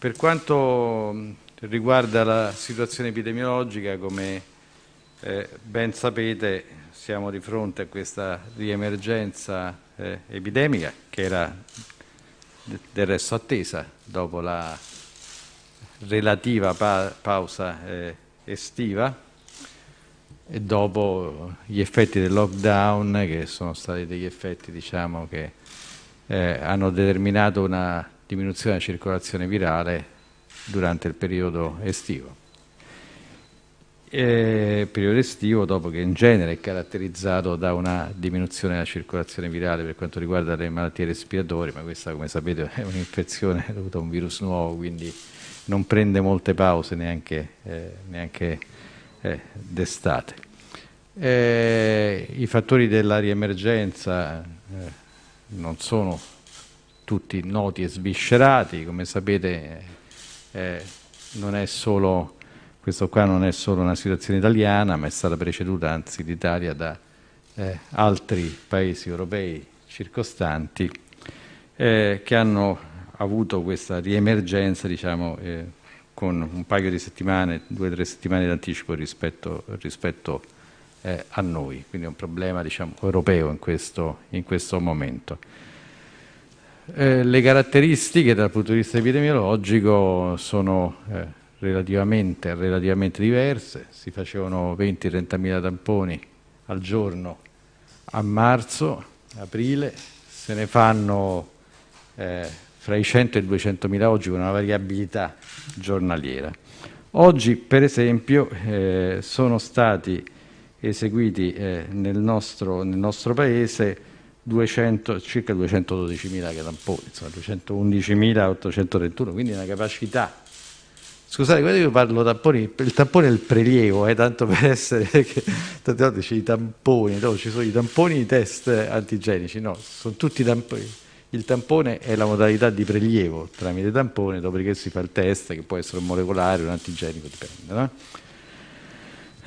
Per quanto riguarda la situazione epidemiologica, come eh, ben sapete siamo di fronte a questa riemergenza eh, epidemica che era del resto attesa dopo la relativa pa pausa eh, estiva e dopo gli effetti del lockdown che sono stati degli effetti diciamo, che eh, hanno determinato una diminuzione della circolazione virale durante il periodo estivo. E periodo estivo dopo che in genere è caratterizzato da una diminuzione della circolazione virale per quanto riguarda le malattie respiratorie, ma questa come sapete è un'infezione dovuta a un virus nuovo, quindi non prende molte pause neanche, eh, neanche eh, d'estate. Eh, I fattori della riemergenza eh, non sono tutti noti e sviscerati, come sapete eh, solo, questo qua non è solo una situazione italiana, ma è stata preceduta anzi l'Italia da eh, altri paesi europei circostanti eh, che hanno avuto questa riemergenza diciamo, eh, con un paio di settimane, due o tre settimane d'anticipo rispetto, rispetto eh, a noi, quindi è un problema diciamo, europeo in questo, in questo momento. Eh, le caratteristiche dal punto di vista epidemiologico sono eh, relativamente, relativamente, diverse, si facevano 20-30 mila tamponi al giorno a marzo, aprile, se ne fanno eh, fra i 100 e i 200 mila oggi con una variabilità giornaliera. Oggi per esempio eh, sono stati eseguiti eh, nel nostro, nel nostro paese 200, circa 212.000 che tamponi, insomma 211.831, quindi una capacità. Scusate, quando io parlo di tamponi, il tampone è il prelievo, eh, tanto per essere, che tante volte c'è i tamponi, no, ci sono i tamponi i test antigenici, no, sono tutti tamponi. Il tampone è la modalità di prelievo tramite tampone, dopodiché si fa il test che può essere un molecolare, un antigenico, dipende. No?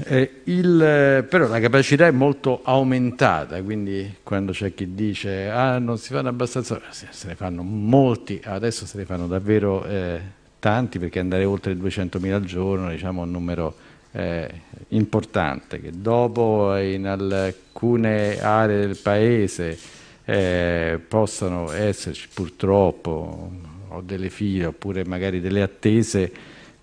Eh, il, eh, però la capacità è molto aumentata, quindi quando c'è chi dice ah non si fanno abbastanza, eh, se ne fanno molti, adesso se ne fanno davvero eh, tanti perché andare oltre 200.000 al giorno diciamo, è un numero eh, importante che dopo in alcune aree del paese eh, possano esserci purtroppo o delle file oppure magari delle attese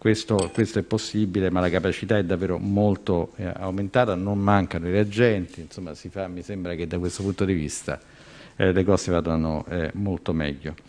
questo, questo, è possibile, ma la capacità è davvero molto eh, aumentata, non mancano i reagenti, insomma fa, mi sembra che da questo punto di vista eh, le cose vadano eh, molto meglio.